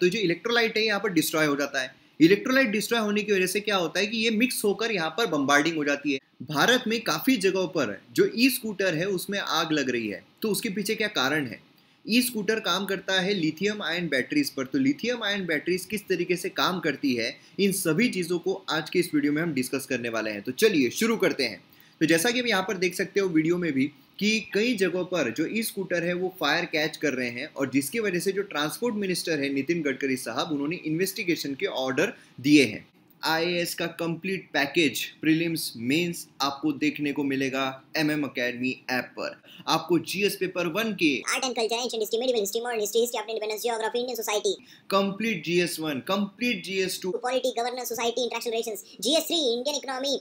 तो जो इलेक्ट्रोलाइट है यहाँ पर डिस्ट्रॉय हो जाता है इलेक्ट्रोलाइट डिस्ट्रॉय होने की वजह से क्या होता है कि ये मिक्स होकर यहाँ पर बम्बार्डिंग हो जाती है भारत में काफ़ी जगहों पर जो ई स्कूटर है उसमें आग लग रही है तो उसके पीछे क्या कारण है ई स्कूटर काम करता है लिथियम आयन बैटरीज पर तो लिथियम आयन बैटरीज किस तरीके से काम करती है इन सभी चीज़ों को आज के इस वीडियो में हम डिस्कस करने वाले हैं तो चलिए शुरू करते हैं तो जैसा कि आप यहाँ पर देख सकते हो वीडियो में भी कि कई जगहों पर जो ई स्कूटर है वो फायर कैच कर रहे हैं और जिसकी वजह से जो ट्रांसपोर्ट मिनिस्टर है नितिन गडकरी साहब उन्होंने इन्वेस्टिगेशन के ऑर्डर दिए हैं आईएएस का कंप्लीट पैकेज प्रीलिम्स मेंस आपको देखने को मिलेगा एमएम एकेडमी ऐप पर आपको जीएस पेपर वन के art and culture ancient history medieval history modern history history of independence geography Indian society complete GS one complete GS two polity governance society interaction relations GS three Indian economy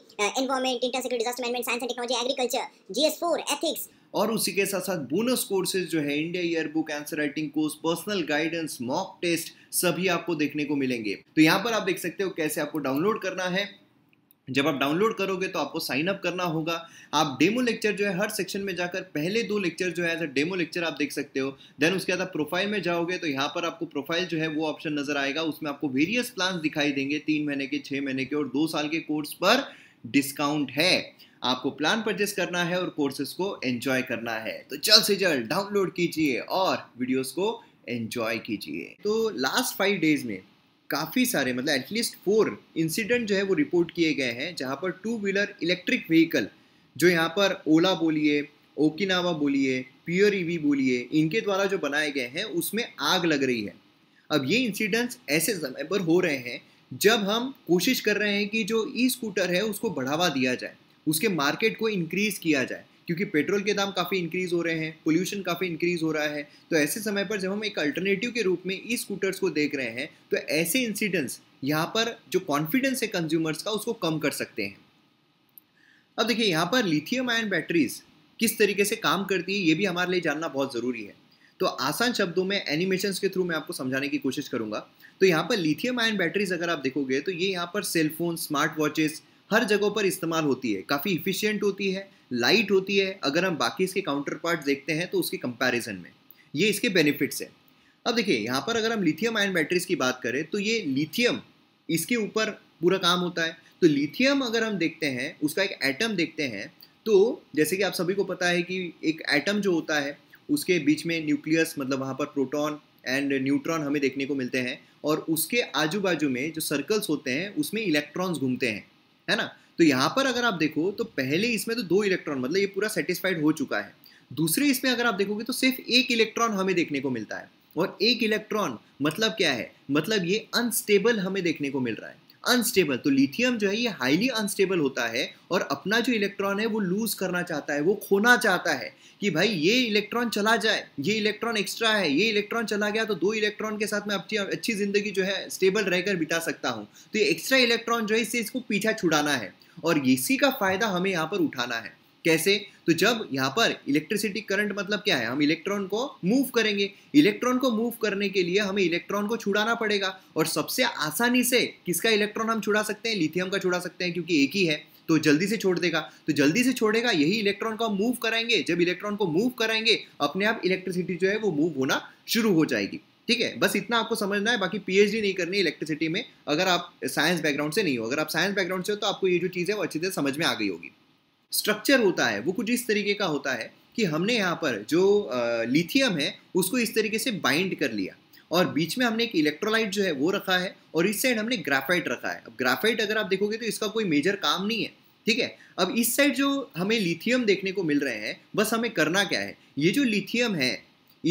environment इंटरसेक्टर disaster management science and technology agriculture GS four ethics और उसी के साथ साथ bonus courses जो है India year book answer writing course personal guidance mock test सभी आपको देखने को मिलेंगे तो यहाँ पर आप देख सकते हो कैसे आपको डाउनलोड करना है जब आप डाउनलोड करोगे तो आपको साइन अप करना होगा आप डेमो लेक्चर जो है हर सेक्शन में जाकर पहले दो लेक्चर जो है एज अ डेमो लेक्चर आप देख सकते हो देन उसके बाद प्रोफाइल में जाओगे तो यहाँ पर आपको प्रोफाइल जो है वो ऑप्शन नजर आएगा उसमें आपको वेरियस प्लान दिखाई देंगे तीन महीने के छः महीने के और दो साल के कोर्स पर डिस्काउंट है आपको प्लान परचेस करना है और कोर्सेज को एंजॉय करना है तो जल्द से जल्द डाउनलोड कीजिए और वीडियोस को एंजॉय कीजिए तो लास्ट फाइव डेज में काफ़ी सारे मतलब एटलीस्ट फोर इंसिडेंट जो है वो रिपोर्ट किए गए हैं जहाँ पर टू व्हीलर इलेक्ट्रिक व्हीकल जो यहाँ पर ओला बोलिए ओकिनावा बोलिए प्योर ईवी e बोलिए इनके द्वारा जो बनाए गए हैं उसमें आग लग रही है अब ये इंसिडेंट्स ऐसे समय पर हो रहे हैं जब हम कोशिश कर रहे हैं कि जो ई स्कूटर है उसको बढ़ावा दिया जाए उसके मार्केट को इंक्रीज़ किया जाए क्योंकि पेट्रोल के दाम काफ़ी इंक्रीज़ हो रहे हैं पोल्यूशन काफ़ी इंक्रीज़ हो रहा है तो ऐसे समय पर जब हम एक अल्टरनेटिव के रूप में ई स्कूटर्स को देख रहे हैं तो ऐसे इंसिडेंट्स यहाँ पर जो कॉन्फिडेंस है कंज्यूमर्स का उसको कम कर सकते हैं अब देखिए यहाँ पर लिथियम आयन बैटरीज किस तरीके से काम करती है ये भी हमारे लिए जानना बहुत ज़रूरी है तो आसान शब्दों में एनिमेशन के थ्रू मैं आपको समझाने की कोशिश करूँगा तो यहाँ पर लिथियम आयन बैटरीज अगर आप देखोगे तो ये यहाँ पर सेलफोन स्मार्ट वॉचेस हर जगह पर इस्तेमाल होती है काफ़ी इफिशियंट होती है लाइट होती है अगर हम बाकी इसके काउंटर पार्ट देखते हैं तो उसके कंपैरिजन में ये इसके बेनिफिट्स हैं अब देखिए यहाँ पर अगर हम लिथियम आयन बैटरीज की बात करें तो ये लिथियम इसके ऊपर पूरा काम होता है तो लिथियम अगर हम देखते हैं उसका एक एटम देखते हैं तो जैसे कि आप सभी को पता है कि एक एटम जो होता है उसके बीच में न्यूक्लियस मतलब वहाँ पर प्रोटॉन एंड न्यूट्रॉन हमें देखने को मिलते हैं और उसके आजू बाजू में जो सर्कल्स होते हैं उसमें इलेक्ट्रॉन्स घूमते हैं है ना तो यहाँ पर अगर आप देखो तो पहले इसमें तो दो इलेक्ट्रॉन मतलब ये पूरा सेटिस्फाइड हो चुका है दूसरे इसमें अगर आप देखोगे तो सिर्फ एक इलेक्ट्रॉन हमें देखने को मिलता है और एक इलेक्ट्रॉन मतलब क्या है मतलब ये अनस्टेबल हमें देखने को मिल रहा है अनस्टेबल तो लिथियम जो है ये हाईली अनस्टेबल होता है और अपना जो इलेक्ट्रॉन है वो लूज करना चाहता है वो खोना चाहता है कि भाई ये इलेक्ट्रॉन चला जाए ये इलेक्ट्रॉन एक्स्ट्रा है ये इलेक्ट्रॉन चला गया तो दो इलेक्ट्रॉन के साथ मैं अच्छी ज़िंदगी जो है स्टेबल रहकर बिता सकता हूँ तो ये एक्स्ट्रा इलेक्ट्रॉन जो है इससे इसको पीछा छुड़ाना है और इसी का फ़ायदा हमें यहाँ पर उठाना है कैसे तो जब यहाँ पर इलेक्ट्रिसिटी करंट मतलब क्या है हम इलेक्ट्रॉन को मूव करेंगे इलेक्ट्रॉन को मूव करने के लिए हमें इलेक्ट्रॉन को छुड़ाना पड़ेगा और सबसे आसानी से किसका इलेक्ट्रॉन हम छुड़ा सकते हैं लिथियम का छुड़ा सकते हैं क्योंकि एक ही है तो जल्दी से छोड़ देगा तो जल्दी से छोड़ेगा यही इलेक्ट्रॉन को हम मूव कराएंगे जब इलेक्ट्रॉन को मूव कराएंगे अपने आप इलेक्ट्रिसिटी जो है वो मूव होना शुरू हो जाएगी ठीक है बस इतना आपको समझना है बाकी पीएचडी नहीं करनी इलेक्ट्रिसिटी में अगर आप साइंस बैकग्राउंड से नहीं हो अगर आप साइंस बैकग्राउंड से हो तो आपको ये जो चीज़ है वो अच्छी से समझ में आ गई होगी स्ट्रक्चर होता है वो कुछ इस तरीके का होता है कि हमने यहाँ पर जो लिथियम है उसको इस तरीके से बाइंड कर लिया और बीच में हमने एक इलेक्ट्रोलाइट जो है वो रखा है और इस साइड हमने ग्राफाइट रखा है अब ग्राफाइट अगर आप देखोगे तो इसका कोई मेजर काम नहीं है ठीक है अब इस साइड जो हमें लिथियम देखने को मिल रहे हैं बस हमें करना क्या है ये जो लिथियम है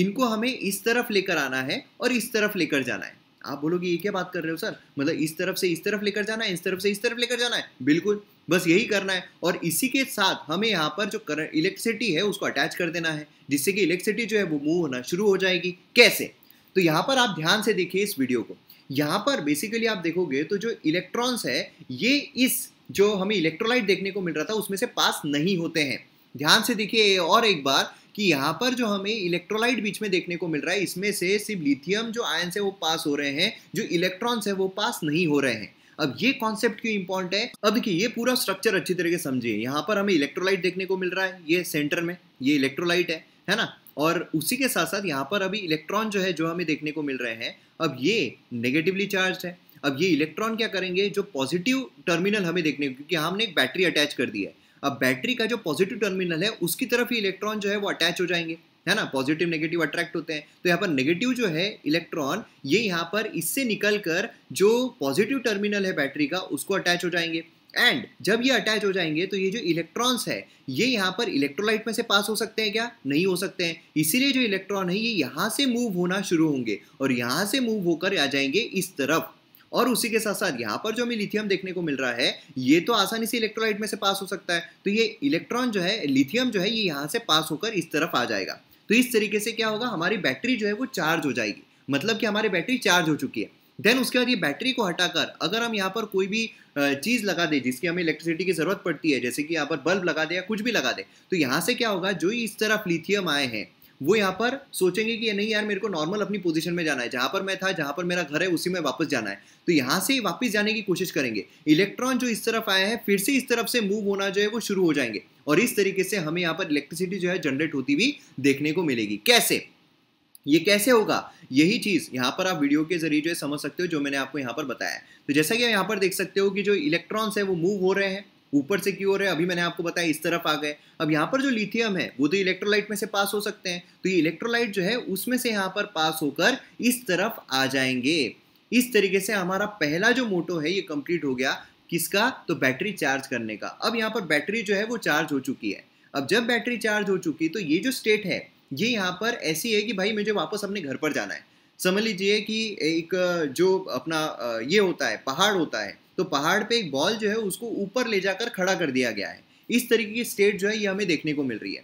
इनको हमें इस तरफ लेकर आना है और इस तरफ लेकर जाना है आप बोलोगे ये क्या बात कर रहे हो सर मतलब इस तरफ से इस तरफ लेकर जाना है इस तरफ से इस तरफ लेकर जाना है बिल्कुल बस यही करना है और इसी के साथ हमें यहाँ पर जो करंट इलेक्ट्रिसिटी है उसको अटैच कर देना है जिससे कि इलेक्ट्रिसिटी जो है वो मूव होना शुरू हो जाएगी कैसे तो यहाँ पर आप ध्यान से देखिए इस वीडियो को यहाँ पर बेसिकली आप देखोगे तो जो इलेक्ट्रॉन्स है ये इस जो हमें इलेक्ट्रोलाइट देखने को मिल रहा था उसमें से पास नहीं होते हैं ध्यान से देखिए और एक बार कि यहाँ पर जो हमें इलेक्ट्रोलाइट बीच में देखने को मिल रहा है इसमें से सिर्फ लिथियम जो आयन से वो पास हो रहे हैं जो इलेक्ट्रॉन्स है वो पास नहीं हो रहे हैं अब ये कॉन्सेप्ट क्यों इंपॉर्टेंट है अब देखिए ये पूरा स्ट्रक्चर अच्छी तरीके से समझिए यहाँ पर हमें इलेक्ट्रोलाइट देखने को मिल रहा है ये सेंटर में ये इलेक्ट्रोलाइट है है ना और उसी के साथ साथ यहाँ पर अभी इलेक्ट्रॉन जो है जो हमें देखने को मिल रहे हैं अब ये नेगेटिवली चार्ज है अब ये इलेक्ट्रॉन क्या करेंगे जो पॉजिटिव टर्मिनल हमें देखने क्योंकि हमने एक बैटरी अटैच कर दी है अब बैटरी का जो पॉजिटिव टर्मिनल है उसकी तरफ ही इलेक्ट्रॉन जो है वो अटैच हो जाएंगे है ना पॉजिटिव नेगेटिव अट्रैक्ट होते हैं तो यहाँ पर नेगेटिव जो है इलेक्ट्रॉन ये यहाँ पर इससे निकल कर जो पॉजिटिव टर्मिनल है बैटरी का उसको अटैच हो जाएंगे एंड जब ये अटैच हो जाएंगे तो ये जो इलेक्ट्रॉन्स है ये यहाँ पर इलेक्ट्रोलाइट में से पास हो सकते हैं क्या नहीं हो सकते हैं इसीलिए जो इलेक्ट्रॉन है ये यहाँ से मूव होना शुरू होंगे और यहाँ से मूव होकर आ जाएंगे इस तरफ और उसी के साथ साथ यहाँ पर जो हमें लिथियम देखने को मिल रहा है ये तो आसानी से इलेक्ट्रोलाइट में से पास हो सकता है तो ये इलेक्ट्रॉन जो है लिथियम जो है ये यहाँ से पास होकर इस तरफ आ जाएगा तो इस तरीके से क्या होगा हमारी बैटरी जो है वो चार्ज हो जाएगी मतलब कि हमारी बैटरी चार्ज हो चुकी है देन उसके बाद ये बैटरी को हटाकर अगर हम यहाँ पर कोई भी चीज़ लगा दें जिसकी हमें इलेक्ट्रिसिटी की ज़रूरत पड़ती है जैसे कि यहाँ पर बल्ब लगा दे या कुछ भी लगा दे तो यहाँ से क्या होगा जो इस तरफ लिथियम आए हैं वो यहाँ पर सोचेंगे कि नहीं यार मेरे को नॉर्मल अपनी पोजीशन में जाना है जहाँ पर मैं था जहाँ पर मेरा घर है उसी में वापस जाना है तो यहाँ से वापस जाने की कोशिश करेंगे इलेक्ट्रॉन जो इस तरफ आया है फिर से इस तरफ से मूव होना जो है वो शुरू हो जाएंगे और इस तरीके से हमें यहाँ पर इलेक्ट्रिसिटी जो है जनरेट होती हुई देखने को मिलेगी कैसे ये कैसे होगा यही चीज यहाँ पर आप वीडियो के जरिए जो है समझ सकते हो जो मैंने आपको यहाँ पर बताया तो जैसा कि आप यहाँ पर देख सकते हो कि जो इलेक्ट्रॉन्स है वो मूव हो रहे हैं ऊपर से क्यों हो रहे है अभी मैंने आपको बताया इस तरफ आ गए अब यहाँ पर जो लिथियम है वो तो इलेक्ट्रोलाइट में से पास हो सकते हैं तो ये इलेक्ट्रोलाइट जो है उसमें से यहाँ पर पास होकर इस तरफ आ जाएंगे इस तरीके से हमारा पहला जो मोटो है ये कंप्लीट हो गया किसका तो बैटरी चार्ज करने का अब यहाँ पर बैटरी जो है वो चार्ज हो चुकी है अब जब बैटरी चार्ज हो चुकी तो ये जो स्टेट है ये यहाँ पर ऐसी है कि भाई मुझे वापस अपने घर पर जाना है समझ लीजिए कि एक जो अपना ये होता है पहाड़ होता है तो पहाड़ पे एक बॉल जो है उसको ऊपर ले जाकर खड़ा कर दिया गया है इस तरीके की स्टेट जो है ये हमें देखने को मिल रही है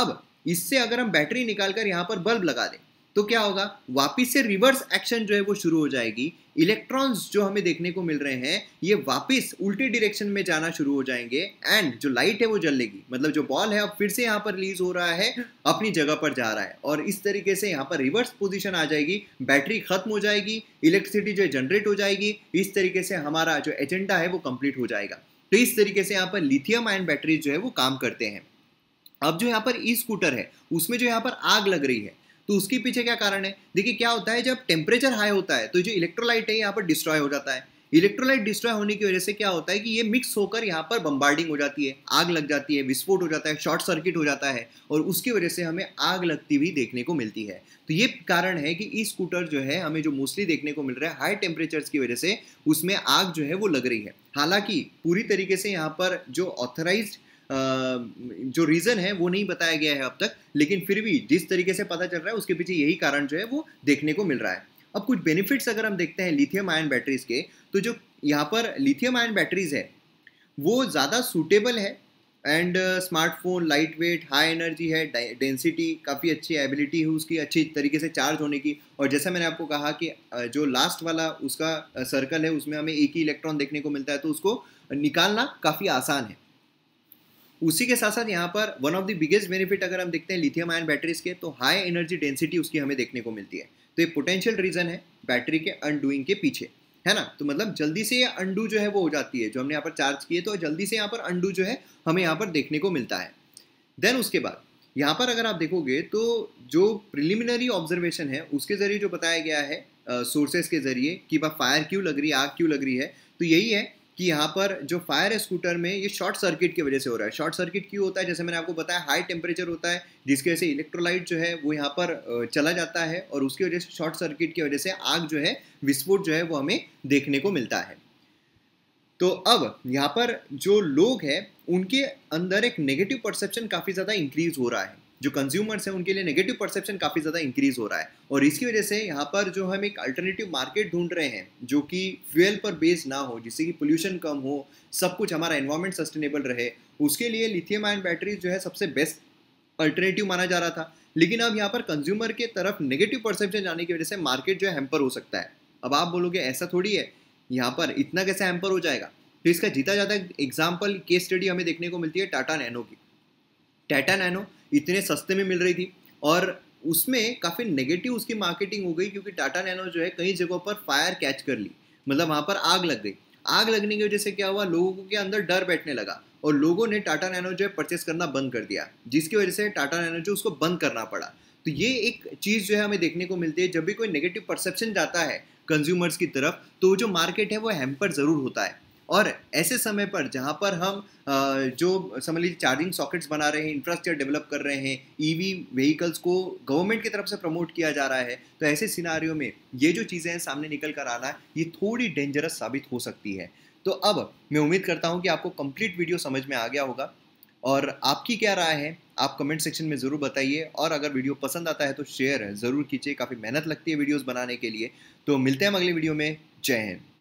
अब इससे अगर हम बैटरी निकालकर यहाँ पर बल्ब लगा दें तो क्या होगा वापिस से रिवर्स एक्शन जो है वो शुरू हो जाएगी इलेक्ट्रॉन्स जो हमें देखने को मिल रहे हैं ये वापिस उल्टी डिरेक्शन में जाना शुरू हो जाएंगे एंड जो लाइट है वो जलेगी मतलब जो बॉल है अब फिर से यहाँ पर रिलीज हो रहा है अपनी जगह पर जा रहा है और इस तरीके से यहाँ पर रिवर्स पोजिशन आ जाएगी बैटरी खत्म हो जाएगी इलेक्ट्रिसिटी जो है जनरेट हो जाएगी इस तरीके से हमारा जो एजेंडा है वो कंप्लीट हो जाएगा तो इस तरीके से यहाँ पर लिथियम आयन बैटरी जो है वो काम करते हैं अब जो यहाँ पर ई स्कूटर है उसमें जो यहाँ पर आग लग रही है तो उसके पीछे क्या कारण है देखिए क्या होता है जब टेम्परेचर हाई होता है तो जो इलेक्ट्रोलाइट है यहाँ पर डिस्ट्रॉय हो जाता है इलेक्ट्रोलाइट डिस्ट्रॉय होने की वजह से क्या होता है कि ये मिक्स होकर यहाँ पर बम्बार्डिंग हो जाती है आग लग जाती है विस्फोट हो जाता है शॉर्ट सर्किट हो जाता है और उसकी वजह से हमें आग लगती हुई देखने को मिलती है तो ये कारण है कि ई स्कूटर जो है हमें जो मोस्टली देखने को मिल रहा है हाई टेम्परेचर्स की वजह से उसमें आग जो है वो लग रही है हालांकि पूरी तरीके से यहाँ पर जो ऑथराइज जो रीज़न है वो नहीं बताया गया है अब तक लेकिन फिर भी जिस तरीके से पता चल रहा है उसके पीछे यही कारण जो है वो देखने को मिल रहा है अब कुछ बेनिफिट्स अगर हम देखते हैं लिथियम आयन बैटरीज के तो जो यहाँ पर लिथियम आयन बैटरीज है वो ज़्यादा सूटेबल है and smartphone light weight high energy है डेंसिटी काफ़ी अच्छी एबिलिटी है उसकी अच्छी तरीके से चार्ज होने की और जैसा मैंने आपको कहा कि जो लास्ट वाला उसका सर्कल है उसमें हमें एक ही इलेक्ट्रॉन देखने को मिलता है तो उसको निकालना काफ़ी आसान है उसी के साथ साथ यहाँ पर one of the biggest benefit अगर हम देखते हैं लिथियम आयन बैटरीज के तो हाई एनर्जी डेंसिटी उसकी हमें देखने को मिलती है तो ये पोटेंशियल रीजन है बैटरी के अनडूइंग के पीछे है ना तो मतलब जल्दी से ये अंडू जो है वो हो जाती है जो हमने यहाँ पर चार्ज किए तो जल्दी से यहाँ पर अंडू जो है हमें यहाँ पर देखने को मिलता है देन उसके बाद यहाँ पर अगर आप देखोगे तो जो प्रिलिमिनरी ऑब्जर्वेशन है उसके ज़रिए जो बताया गया है सोर्सेज के ज़रिए कि वह फायर क्यों लग रही है आग क्यों लग रही है तो यही है कि यहाँ पर जो फायर है स्कूटर में ये शॉर्ट सर्किट की वजह से हो रहा है शॉर्ट सर्किट क्यों होता है जैसे मैंने आपको बताया हाई टेम्परेचर होता है जिसकी वजह से इलेक्ट्रोलाइट जो है वो यहाँ पर चला जाता है और उसकी वजह से शॉर्ट सर्किट की वजह से आग जो है विस्फोट जो है वो हमें देखने को मिलता है तो अब यहाँ पर जो लोग हैं उनके अंदर एक नेगेटिव परसेप्शन काफ़ी ज़्यादा इंक्रीज हो रहा है जो कंज्यूमर्स हैं उनके लिए नेगेटिव परसेप्शन काफ़ी ज़्यादा इंक्रीज़ हो रहा है और इसकी वजह से यहाँ पर जो हम एक अल्टरनेटिव मार्केट ढूंढ रहे हैं जो कि फ्यूल पर बेस्ड ना हो जिससे कि पोल्यूशन कम हो सब कुछ हमारा एनवायरमेंट सस्टेनेबल रहे उसके लिए लिथियम आयन बैटरीज जो है सबसे बेस्ट अल्टरनेटिव माना जा रहा था लेकिन अब यहाँ पर कंज्यूमर के तरफ नेगेटिव परसेप्शन जाने की वजह से मार्केट जो है हैम्पर हो सकता है अब आप बोलोगे ऐसा थोड़ी है यहाँ पर इतना कैसे हेम्पर हो जाएगा तो इसका जीता जाता एग्जाम्पल केस स्टडी हमें देखने को मिलती है टाटा नैनो की टाटा नैनो इतने सस्ते में मिल रही थी और उसमें काफ़ी नेगेटिव उसकी मार्केटिंग हो गई क्योंकि टाटा नैनो जो है कई जगहों पर फायर कैच कर ली मतलब वहाँ पर आग लग गई आग लगने की वजह से क्या हुआ लोगों के अंदर डर बैठने लगा और लोगों ने टाटा नैनो जो है परचेस करना बंद कर दिया जिसकी वजह से टाटा नैनो जो उसको बंद करना पड़ा तो ये एक चीज़ जो है हमें देखने को मिलती है जब भी कोई नेगेटिव परसेप्शन जाता है कंज्यूमर्स की तरफ तो जो मार्केट है वो हैम्पर ज़रूर होता है और ऐसे समय पर जहाँ पर हम जो समझ लीजिए चार्जिंग सॉकेट्स बना रहे हैं इंफ्रास्ट्रक्चर डेवलप कर रहे हैं ईवी e व्हीकल्स को गवर्नमेंट की तरफ से प्रमोट किया जा रहा है तो ऐसे सिनारियों में ये जो चीज़ें हैं सामने निकल कर आना है ये थोड़ी डेंजरस साबित हो सकती है तो अब मैं उम्मीद करता हूँ कि आपको कंप्लीट वीडियो समझ में आ गया होगा और आपकी क्या राय है आप कमेंट सेक्शन में ज़रूर बताइए और अगर वीडियो पसंद आता है तो शेयर ज़रूर कीजिए काफ़ी मेहनत लगती है वीडियोस बनाने के लिए तो मिलते हैं अगले वीडियो में जय हिंद